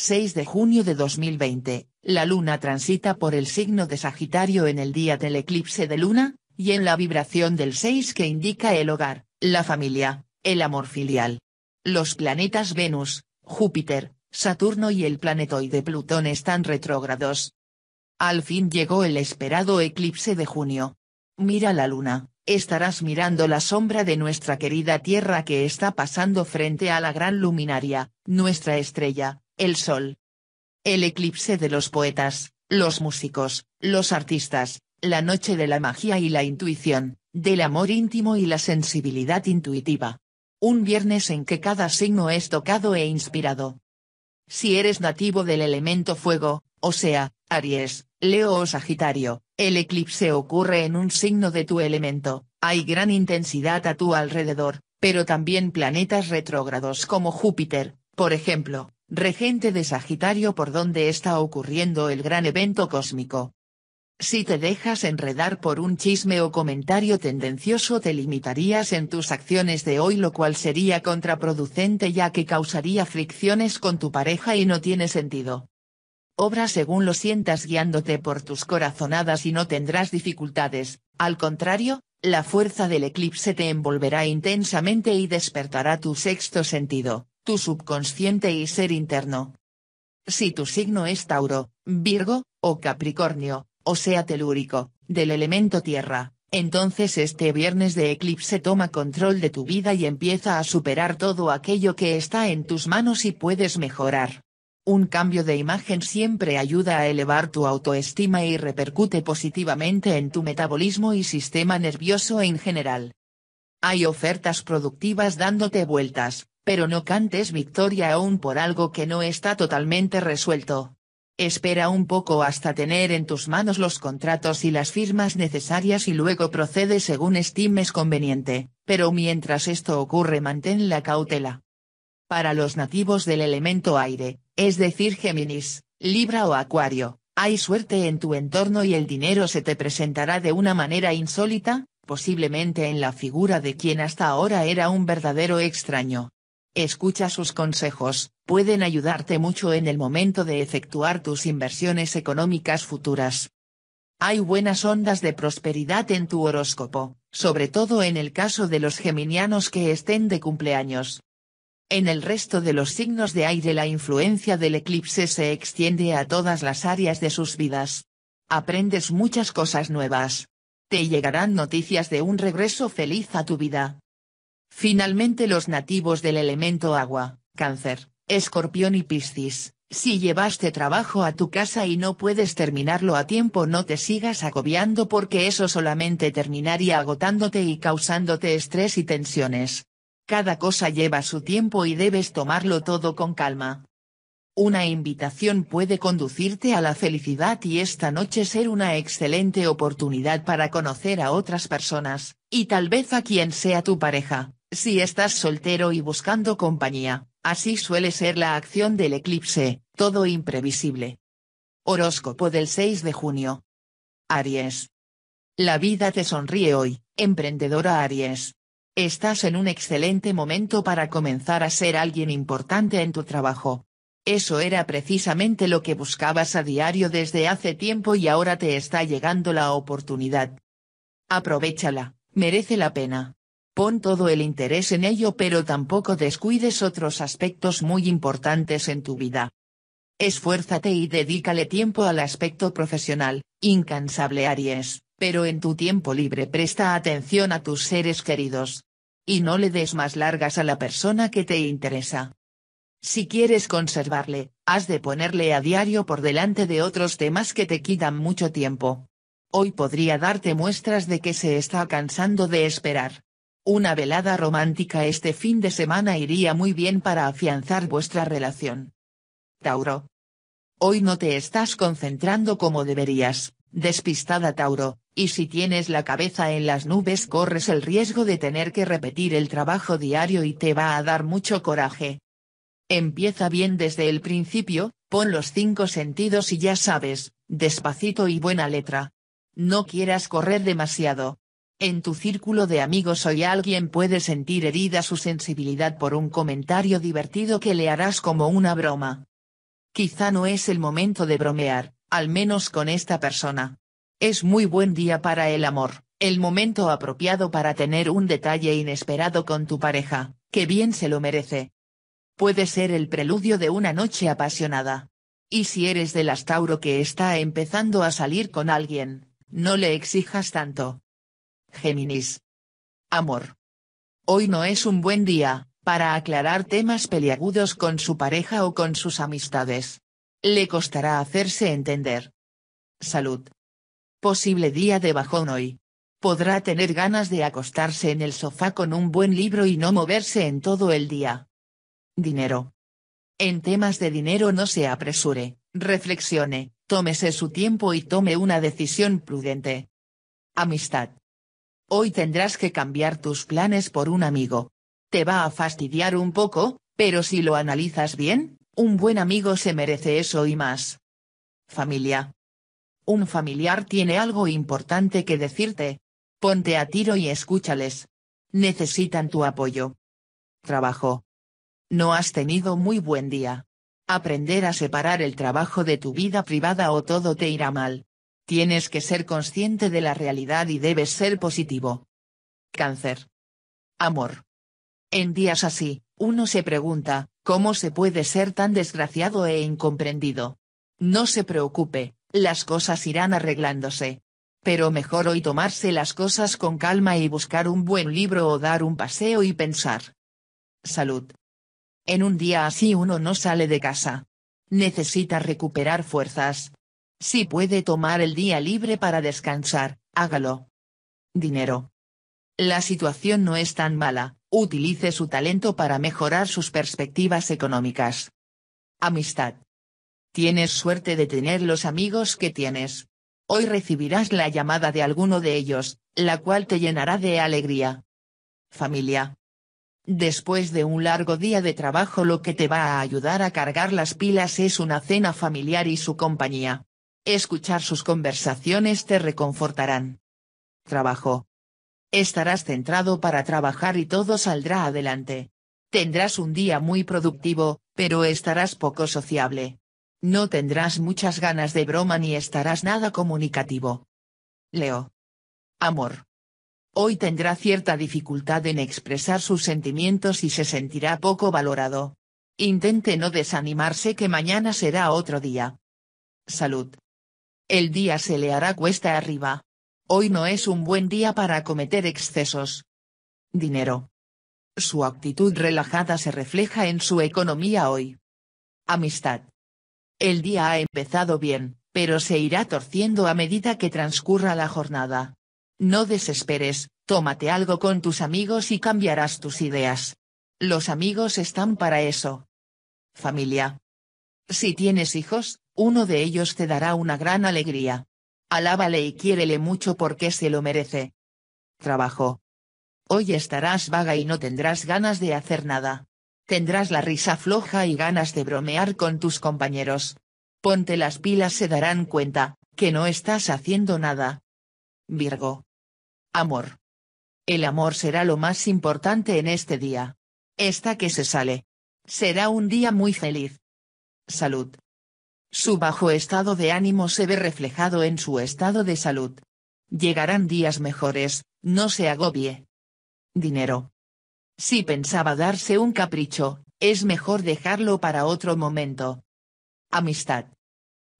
6 de junio de 2020, la Luna transita por el signo de Sagitario en el día del eclipse de Luna, y en la vibración del 6 que indica el hogar, la familia, el amor filial. Los planetas Venus, Júpiter, Saturno y el planetoide Plutón están retrógrados. Al fin llegó el esperado eclipse de junio. Mira la luna, estarás mirando la sombra de nuestra querida Tierra que está pasando frente a la gran luminaria, nuestra estrella, el sol. El eclipse de los poetas, los músicos, los artistas, la noche de la magia y la intuición, del amor íntimo y la sensibilidad intuitiva. Un viernes en que cada signo es tocado e inspirado. Si eres nativo del elemento fuego, o sea, Aries, Leo o Sagitario, el eclipse ocurre en un signo de tu elemento, hay gran intensidad a tu alrededor, pero también planetas retrógrados como Júpiter, por ejemplo, regente de Sagitario por donde está ocurriendo el gran evento cósmico. Si te dejas enredar por un chisme o comentario tendencioso te limitarías en tus acciones de hoy lo cual sería contraproducente ya que causaría fricciones con tu pareja y no tiene sentido. Obra según lo sientas guiándote por tus corazonadas y no tendrás dificultades, al contrario, la fuerza del eclipse te envolverá intensamente y despertará tu sexto sentido tu subconsciente y ser interno. Si tu signo es Tauro, Virgo, o Capricornio, o sea telúrico, del elemento tierra, entonces este viernes de eclipse toma control de tu vida y empieza a superar todo aquello que está en tus manos y puedes mejorar. Un cambio de imagen siempre ayuda a elevar tu autoestima y repercute positivamente en tu metabolismo y sistema nervioso en general. Hay ofertas productivas dándote vueltas, pero no cantes victoria aún por algo que no está totalmente resuelto. Espera un poco hasta tener en tus manos los contratos y las firmas necesarias y luego procede según estimes conveniente, pero mientras esto ocurre mantén la cautela. Para los nativos del elemento aire, es decir Géminis, Libra o Acuario, hay suerte en tu entorno y el dinero se te presentará de una manera insólita, posiblemente en la figura de quien hasta ahora era un verdadero extraño. Escucha sus consejos, pueden ayudarte mucho en el momento de efectuar tus inversiones económicas futuras. Hay buenas ondas de prosperidad en tu horóscopo, sobre todo en el caso de los geminianos que estén de cumpleaños. En el resto de los signos de aire la influencia del eclipse se extiende a todas las áreas de sus vidas. Aprendes muchas cosas nuevas. Te llegarán noticias de un regreso feliz a tu vida. Finalmente los nativos del elemento agua, cáncer, escorpión y piscis, si llevaste trabajo a tu casa y no puedes terminarlo a tiempo no te sigas agobiando porque eso solamente terminaría agotándote y causándote estrés y tensiones. Cada cosa lleva su tiempo y debes tomarlo todo con calma. Una invitación puede conducirte a la felicidad y esta noche ser una excelente oportunidad para conocer a otras personas, y tal vez a quien sea tu pareja. Si estás soltero y buscando compañía, así suele ser la acción del eclipse, todo imprevisible. Horóscopo del 6 de junio. Aries. La vida te sonríe hoy, emprendedora Aries. Estás en un excelente momento para comenzar a ser alguien importante en tu trabajo. Eso era precisamente lo que buscabas a diario desde hace tiempo y ahora te está llegando la oportunidad. Aprovechala, merece la pena. Pon todo el interés en ello pero tampoco descuides otros aspectos muy importantes en tu vida. Esfuérzate y dedícale tiempo al aspecto profesional, incansable Aries, pero en tu tiempo libre presta atención a tus seres queridos. Y no le des más largas a la persona que te interesa. Si quieres conservarle, has de ponerle a diario por delante de otros temas que te quitan mucho tiempo. Hoy podría darte muestras de que se está cansando de esperar. Una velada romántica este fin de semana iría muy bien para afianzar vuestra relación. Tauro. Hoy no te estás concentrando como deberías, despistada Tauro, y si tienes la cabeza en las nubes corres el riesgo de tener que repetir el trabajo diario y te va a dar mucho coraje. Empieza bien desde el principio, pon los cinco sentidos y ya sabes, despacito y buena letra. No quieras correr demasiado, en tu círculo de amigos hoy alguien puede sentir herida su sensibilidad por un comentario divertido que le harás como una broma. Quizá no es el momento de bromear, al menos con esta persona. Es muy buen día para el amor, el momento apropiado para tener un detalle inesperado con tu pareja, que bien se lo merece. Puede ser el preludio de una noche apasionada. Y si eres del astauro que está empezando a salir con alguien, no le exijas tanto. Géminis. Amor. Hoy no es un buen día, para aclarar temas peliagudos con su pareja o con sus amistades. Le costará hacerse entender. Salud. Posible día de bajón hoy. Podrá tener ganas de acostarse en el sofá con un buen libro y no moverse en todo el día. Dinero. En temas de dinero no se apresure, reflexione, tómese su tiempo y tome una decisión prudente. Amistad. Hoy tendrás que cambiar tus planes por un amigo. Te va a fastidiar un poco, pero si lo analizas bien, un buen amigo se merece eso y más. Familia. Un familiar tiene algo importante que decirte. Ponte a tiro y escúchales. Necesitan tu apoyo. Trabajo. No has tenido muy buen día. Aprender a separar el trabajo de tu vida privada o todo te irá mal. Tienes que ser consciente de la realidad y debes ser positivo. Cáncer. Amor. En días así, uno se pregunta, ¿cómo se puede ser tan desgraciado e incomprendido? No se preocupe, las cosas irán arreglándose. Pero mejor hoy tomarse las cosas con calma y buscar un buen libro o dar un paseo y pensar. Salud. En un día así uno no sale de casa. Necesita recuperar fuerzas, si puede tomar el día libre para descansar, hágalo. Dinero. La situación no es tan mala, utilice su talento para mejorar sus perspectivas económicas. Amistad. Tienes suerte de tener los amigos que tienes. Hoy recibirás la llamada de alguno de ellos, la cual te llenará de alegría. Familia. Después de un largo día de trabajo lo que te va a ayudar a cargar las pilas es una cena familiar y su compañía. Escuchar sus conversaciones te reconfortarán. Trabajo. Estarás centrado para trabajar y todo saldrá adelante. Tendrás un día muy productivo, pero estarás poco sociable. No tendrás muchas ganas de broma ni estarás nada comunicativo. Leo. Amor. Hoy tendrá cierta dificultad en expresar sus sentimientos y se sentirá poco valorado. Intente no desanimarse que mañana será otro día. Salud el día se le hará cuesta arriba. Hoy no es un buen día para cometer excesos. Dinero. Su actitud relajada se refleja en su economía hoy. Amistad. El día ha empezado bien, pero se irá torciendo a medida que transcurra la jornada. No desesperes, tómate algo con tus amigos y cambiarás tus ideas. Los amigos están para eso. Familia. Si tienes hijos, uno de ellos te dará una gran alegría. Alábale y quiérele mucho porque se lo merece. Trabajo. Hoy estarás vaga y no tendrás ganas de hacer nada. Tendrás la risa floja y ganas de bromear con tus compañeros. Ponte las pilas se darán cuenta, que no estás haciendo nada. Virgo. Amor. El amor será lo más importante en este día. Esta que se sale. Será un día muy feliz. Salud. Su bajo estado de ánimo se ve reflejado en su estado de salud. Llegarán días mejores, no se agobie. Dinero. Si pensaba darse un capricho, es mejor dejarlo para otro momento. Amistad.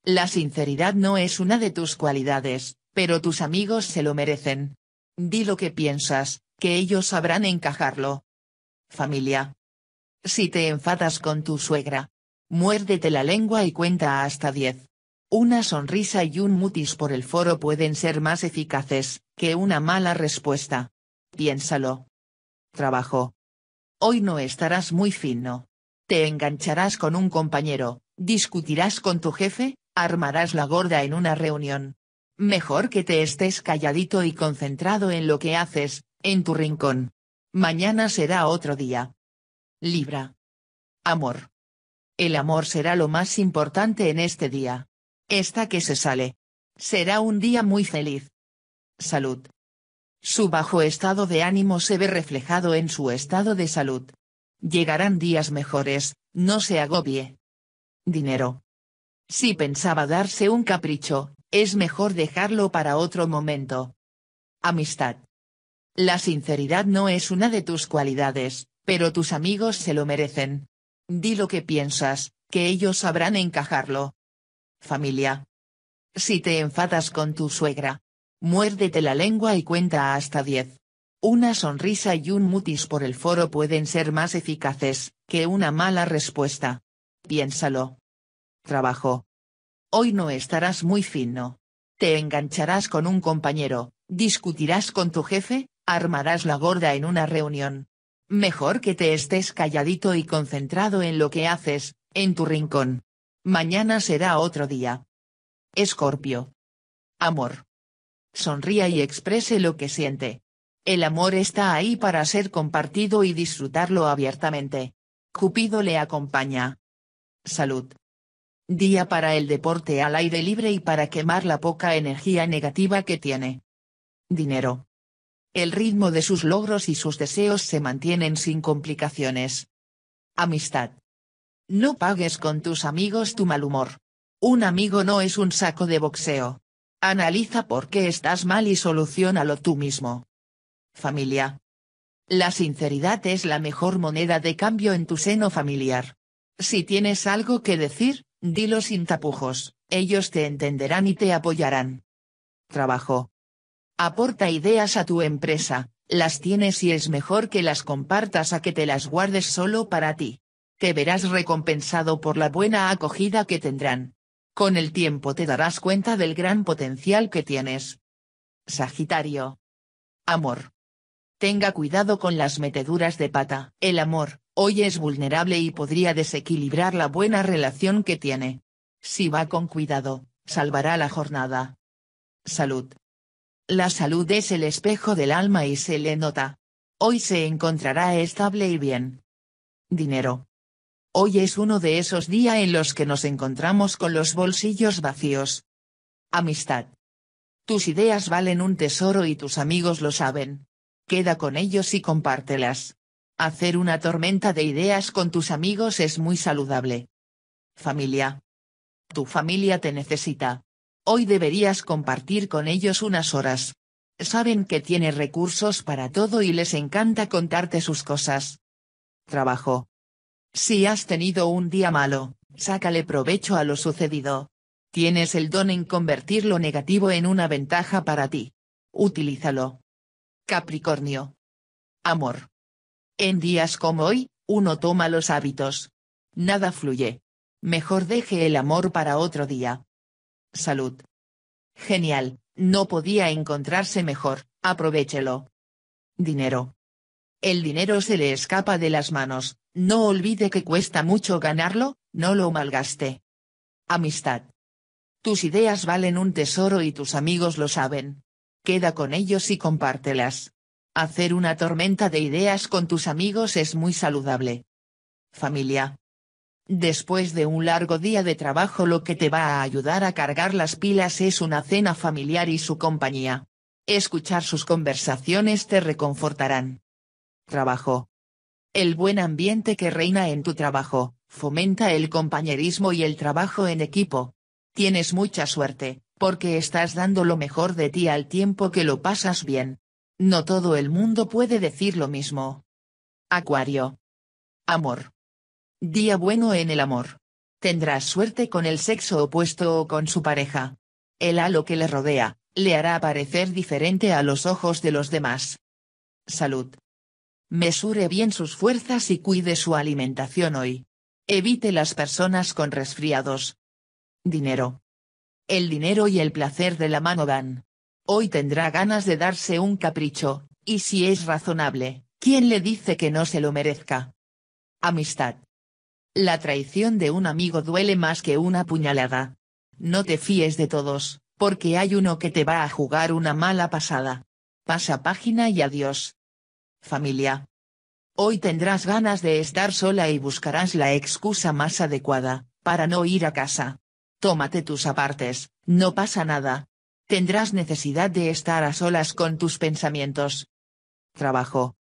La sinceridad no es una de tus cualidades, pero tus amigos se lo merecen. Di lo que piensas, que ellos sabrán encajarlo. Familia. Si te enfadas con tu suegra, Muérdete la lengua y cuenta hasta diez. Una sonrisa y un mutis por el foro pueden ser más eficaces, que una mala respuesta. Piénsalo. Trabajo. Hoy no estarás muy fino. Te engancharás con un compañero, discutirás con tu jefe, armarás la gorda en una reunión. Mejor que te estés calladito y concentrado en lo que haces, en tu rincón. Mañana será otro día. Libra. Amor. El amor será lo más importante en este día. Esta que se sale. Será un día muy feliz. Salud. Su bajo estado de ánimo se ve reflejado en su estado de salud. Llegarán días mejores, no se agobie. Dinero. Si pensaba darse un capricho, es mejor dejarlo para otro momento. Amistad. La sinceridad no es una de tus cualidades, pero tus amigos se lo merecen. Di lo que piensas, que ellos sabrán encajarlo. Familia. Si te enfadas con tu suegra. Muérdete la lengua y cuenta hasta diez. Una sonrisa y un mutis por el foro pueden ser más eficaces, que una mala respuesta. Piénsalo. Trabajo. Hoy no estarás muy fino. Te engancharás con un compañero, discutirás con tu jefe, armarás la gorda en una reunión. Mejor que te estés calladito y concentrado en lo que haces, en tu rincón. Mañana será otro día. Escorpio. Amor. Sonría y exprese lo que siente. El amor está ahí para ser compartido y disfrutarlo abiertamente. Cupido le acompaña. Salud. Día para el deporte al aire libre y para quemar la poca energía negativa que tiene. Dinero el ritmo de sus logros y sus deseos se mantienen sin complicaciones. Amistad. No pagues con tus amigos tu mal humor. Un amigo no es un saco de boxeo. Analiza por qué estás mal y solucionalo tú mismo. Familia. La sinceridad es la mejor moneda de cambio en tu seno familiar. Si tienes algo que decir, dilo sin tapujos, ellos te entenderán y te apoyarán. Trabajo. Aporta ideas a tu empresa, las tienes y es mejor que las compartas a que te las guardes solo para ti. Te verás recompensado por la buena acogida que tendrán. Con el tiempo te darás cuenta del gran potencial que tienes. Sagitario. Amor. Tenga cuidado con las meteduras de pata. El amor, hoy es vulnerable y podría desequilibrar la buena relación que tiene. Si va con cuidado, salvará la jornada. Salud. La salud es el espejo del alma y se le nota. Hoy se encontrará estable y bien. Dinero. Hoy es uno de esos días en los que nos encontramos con los bolsillos vacíos. Amistad. Tus ideas valen un tesoro y tus amigos lo saben. Queda con ellos y compártelas. Hacer una tormenta de ideas con tus amigos es muy saludable. Familia. Tu familia te necesita hoy deberías compartir con ellos unas horas. Saben que tiene recursos para todo y les encanta contarte sus cosas. Trabajo. Si has tenido un día malo, sácale provecho a lo sucedido. Tienes el don en convertir lo negativo en una ventaja para ti. Utilízalo. Capricornio. Amor. En días como hoy, uno toma los hábitos. Nada fluye. Mejor deje el amor para otro día. Salud. Genial, no podía encontrarse mejor, aprovechelo. Dinero. El dinero se le escapa de las manos, no olvide que cuesta mucho ganarlo, no lo malgaste. Amistad. Tus ideas valen un tesoro y tus amigos lo saben. Queda con ellos y compártelas. Hacer una tormenta de ideas con tus amigos es muy saludable. Familia. Después de un largo día de trabajo lo que te va a ayudar a cargar las pilas es una cena familiar y su compañía. Escuchar sus conversaciones te reconfortarán. Trabajo. El buen ambiente que reina en tu trabajo, fomenta el compañerismo y el trabajo en equipo. Tienes mucha suerte, porque estás dando lo mejor de ti al tiempo que lo pasas bien. No todo el mundo puede decir lo mismo. Acuario. Amor. Día bueno en el amor. Tendrás suerte con el sexo opuesto o con su pareja. El halo que le rodea, le hará parecer diferente a los ojos de los demás. Salud. Mesure bien sus fuerzas y cuide su alimentación hoy. Evite las personas con resfriados. Dinero. El dinero y el placer de la mano van. Hoy tendrá ganas de darse un capricho, y si es razonable, ¿quién le dice que no se lo merezca? Amistad. La traición de un amigo duele más que una puñalada. No te fíes de todos, porque hay uno que te va a jugar una mala pasada. Pasa página y adiós. Familia. Hoy tendrás ganas de estar sola y buscarás la excusa más adecuada, para no ir a casa. Tómate tus apartes, no pasa nada. Tendrás necesidad de estar a solas con tus pensamientos. Trabajo.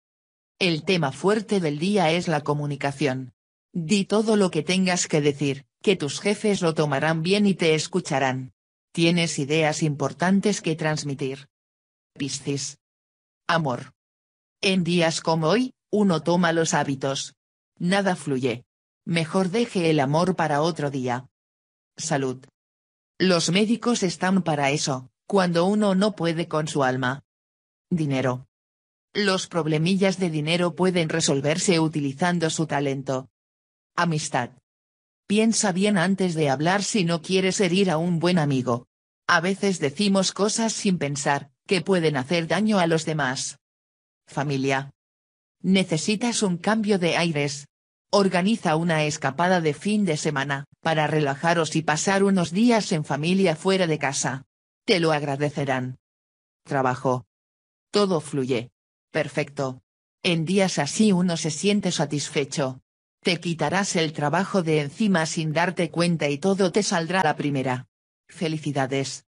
El tema fuerte del día es la comunicación. Di todo lo que tengas que decir, que tus jefes lo tomarán bien y te escucharán. Tienes ideas importantes que transmitir. Piscis. Amor. En días como hoy, uno toma los hábitos. Nada fluye. Mejor deje el amor para otro día. Salud. Los médicos están para eso, cuando uno no puede con su alma. Dinero. Los problemillas de dinero pueden resolverse utilizando su talento. Amistad. Piensa bien antes de hablar si no quieres herir a un buen amigo. A veces decimos cosas sin pensar, que pueden hacer daño a los demás. Familia. Necesitas un cambio de aires. Organiza una escapada de fin de semana, para relajaros y pasar unos días en familia fuera de casa. Te lo agradecerán. Trabajo. Todo fluye. Perfecto. En días así uno se siente satisfecho. Te quitarás el trabajo de encima sin darte cuenta y todo te saldrá la primera. Felicidades.